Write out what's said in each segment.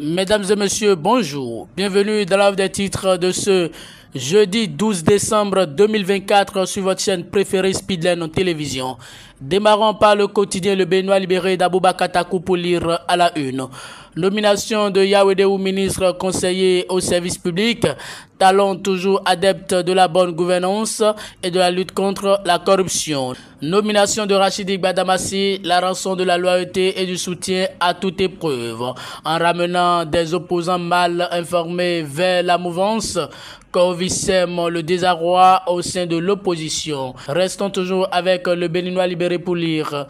Mesdames et messieurs, bonjour. Bienvenue dans l'œuvre des titres de ce jeudi 12 décembre 2024 sur votre chaîne préférée Speedline en télévision. Démarrons par le quotidien Le Benoît libéré d'Aboubakatakou pour lire à la une. Nomination de Yahweh ministre conseiller au service public. Talent toujours adepte de la bonne gouvernance et de la lutte contre la corruption. Nomination de Rachidik Badamassi, la rançon de la loyauté et du soutien à toute épreuve. En ramenant des opposants mal informés vers la mouvance, Corvissem le désarroi au sein de l'opposition. Restons toujours avec le Béninois libéré pour lire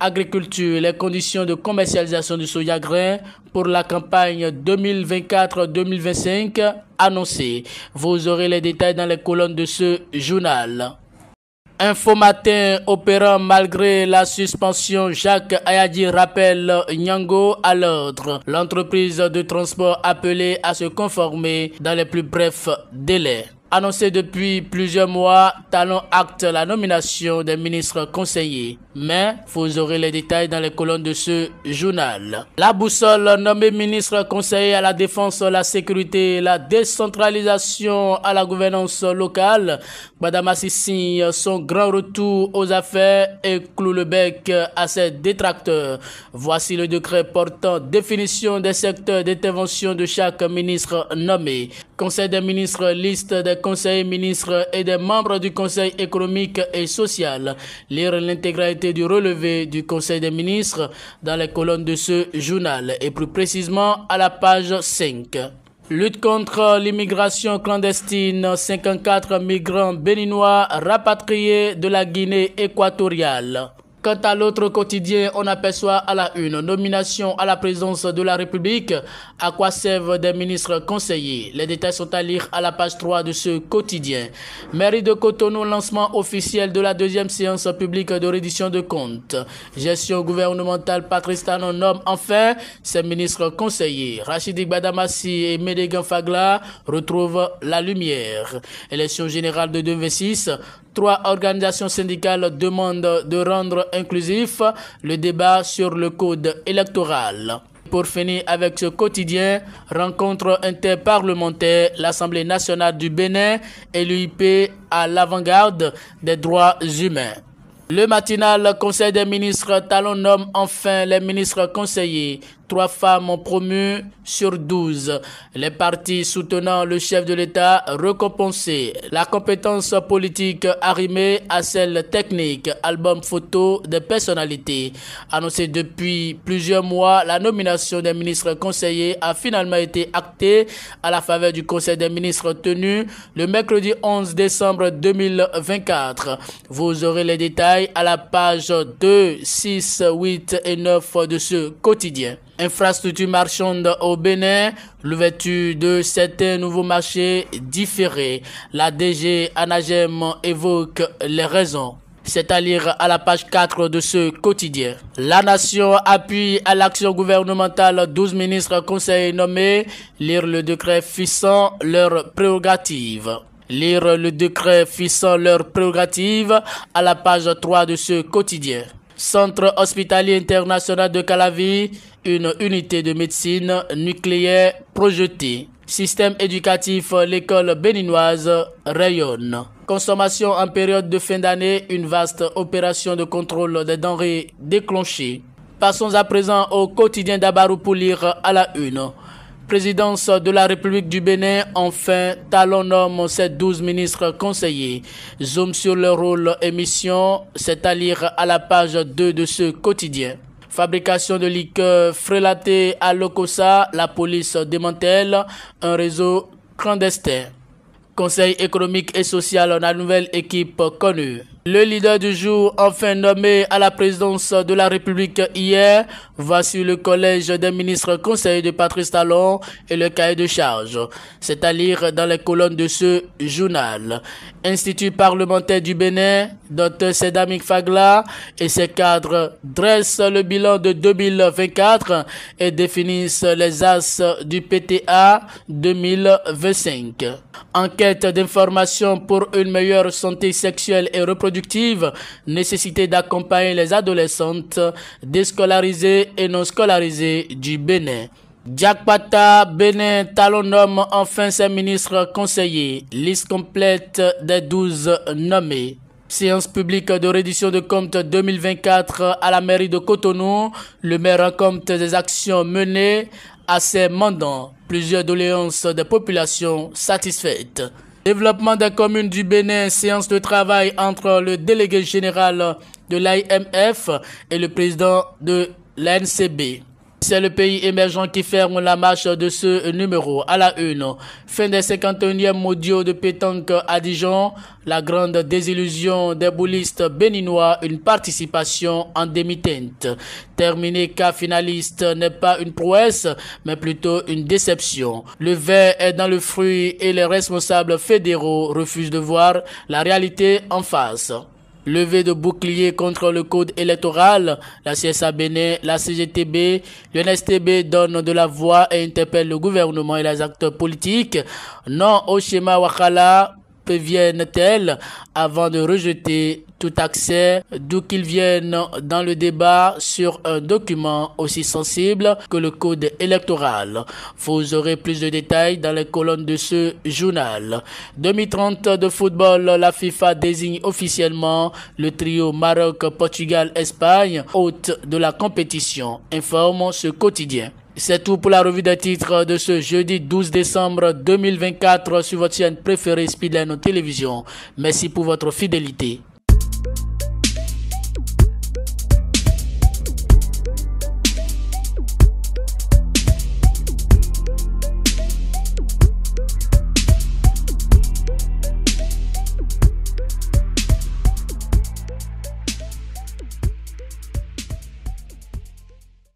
Agriculture, les conditions de commercialisation du soya grain pour la campagne 2024-2025 annoncée. Vous aurez les détails dans les colonnes de ce journal. Info matin opérant malgré la suspension, Jacques Ayadi rappelle Nyango à l'ordre. L'entreprise de transport appelée à se conformer dans les plus brefs délais. Annoncé depuis plusieurs mois, Talon acte la nomination des ministres conseillers. Mais vous aurez les détails dans les colonnes de ce journal. La boussole nommée ministre conseiller à la défense, la sécurité, la décentralisation à la gouvernance locale. Madame Assisi, son grand retour aux affaires et cloue le bec à ses détracteurs. Voici le décret portant définition des secteurs d'intervention de chaque ministre nommé. Conseil des ministres, liste des Conseils ministres et des membres du Conseil économique et social. Lire l'intégralité du relevé du Conseil des ministres dans les colonnes de ce journal et plus précisément à la page 5. Lutte contre l'immigration clandestine, 54 migrants béninois rapatriés de la Guinée équatoriale. Quant à l'autre quotidien, on aperçoit à la une nomination à la présidence de la République. À quoi servent des ministres conseillers Les détails sont à lire à la page 3 de ce quotidien. Mairie de Cotonou, lancement officiel de la deuxième séance publique de reddition de comptes. Gestion gouvernementale, Patrice Tanon nomme enfin ses ministres conseillers. Rachid Badamassi et Medegan Fagla retrouvent la lumière. Élection générale de 2006. Trois organisations syndicales demandent de rendre inclusif le débat sur le code électoral. Pour finir avec ce quotidien, rencontre interparlementaire, l'Assemblée nationale du Bénin et l'UIP à l'avant-garde des droits humains. Le matinal Conseil des ministres Talon nomme enfin les ministres conseillers trois femmes ont promu sur 12. Les partis soutenant le chef de l'État récompensés. La compétence politique arrimée à celle technique, album photo des personnalités. Annoncé depuis plusieurs mois, la nomination des ministres conseillers a finalement été actée à la faveur du Conseil des ministres tenu le mercredi 11 décembre 2024. Vous aurez les détails à la page 2, 6, 8 et 9 de ce quotidien. Infrastructure marchande au Bénin, l'ouverture de certains nouveaux marchés différés. La DG Anagem évoque les raisons. C'est à lire à la page 4 de ce quotidien. La nation appuie à l'action gouvernementale 12 ministres conseillers nommés. Lire le décret fixant leurs prérogatives lire le décret fixant leurs prérogatives à la page 3 de ce quotidien. Centre hospitalier international de Calavi, une unité de médecine nucléaire projetée. Système éducatif, l'école béninoise rayonne. Consommation en période de fin d'année, une vaste opération de contrôle des denrées déclenchée. Passons à présent au quotidien d'Abarou pour lire à la une présidence de la République du Bénin, enfin, Talon nomme ses 12 ministres conseillers. Zoom sur le rôle et mission, c'est à lire à la page 2 de ce quotidien. Fabrication de liqueurs frélatées à Locosa, la police démantèle un réseau clandestin. Conseil économique et social, la nouvelle équipe connue. Le leader du jour, enfin nommé à la présidence de la République hier, va sur le collège des ministres conseillers de Patrice Talon et le cahier de charge, c'est à lire dans les colonnes de ce journal. Institut parlementaire du Bénin, Dr Sedamik Fagla et ses cadres dressent le bilan de 2024 et définissent les as du PTA 2025. Enquête d'information pour une meilleure santé sexuelle et reproductive nécessité d'accompagner les adolescentes déscolarisées et non scolarisées du Bénin. Patta Bénin, Talon nomme enfin ses ministres conseillers. Liste complète des 12 nommés. Séance publique de reddition de comptes 2024 à la mairie de Cotonou. Le maire raconte des actions menées à ses mandants. Plusieurs doléances des populations satisfaites. Développement la commune du Bénin, séance de travail entre le délégué général de l'IMF et le président de l'ANCB. C'est le pays émergent qui ferme la marche de ce numéro à la une. Fin des 51e mondiaux de pétanque à Dijon, la grande désillusion des boulistes béninois, une participation en demi-teinte. Terminer cas finaliste n'est pas une prouesse, mais plutôt une déception. Le verre est dans le fruit et les responsables fédéraux refusent de voir la réalité en face. Levé de bouclier contre le code électoral, la CSA Bénin, e, la CGTB, NSTB donnent de la voix et interpellent le gouvernement et les acteurs politiques. Non au schéma Wakala viennent-elles avant de rejeter tout accès, d'où qu'ils viennent dans le débat sur un document aussi sensible que le code électoral. Vous aurez plus de détails dans les colonnes de ce journal. 2030 de football, la FIFA désigne officiellement le trio Maroc, Portugal, Espagne, hôte de la compétition, informe ce quotidien. C'est tout pour la revue des titres de ce jeudi 12 décembre 2024 sur votre chaîne préférée Speedline Télévision. Merci pour votre fidélité.